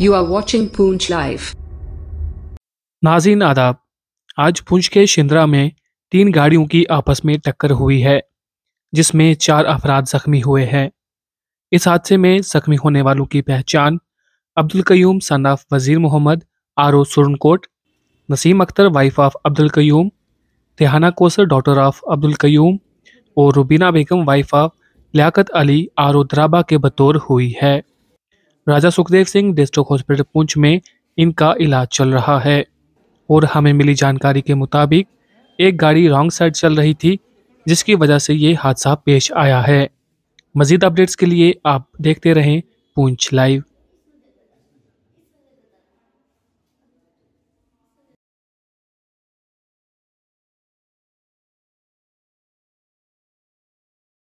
you are watching Poonch live नाजिन आदाब आज पूंछ के शिंद्रा में तीन गाड़ियों की आपस में टक्कर हुई है जिसमें चार अफराद जख्मी हुए हैं इस हादसे में जख्मी होने वालों की पहचान Abdul Qayyum son of Wazir Mohammad R O Surankote Naseem Akhtar wife of Abdul Qayoom Tehana Kausar daughter of Abdul Qayoom और Rubina Begum wife of Liaqat Ali R O Draba के बतौर हुई है राजा सुखदेव सिंह डिस्ट्रिक्ट हॉस्पिटल पुंछ में इनका इलाज चल रहा है और हमें मिली जानकारी के मुताबिक एक गाड़ी रॉन्ग साइड चल रही थी जिसकी वजह से ये हादसा पेश आया है मजीद अपडेट्स के लिए आप देखते रहें पूंछ लाइव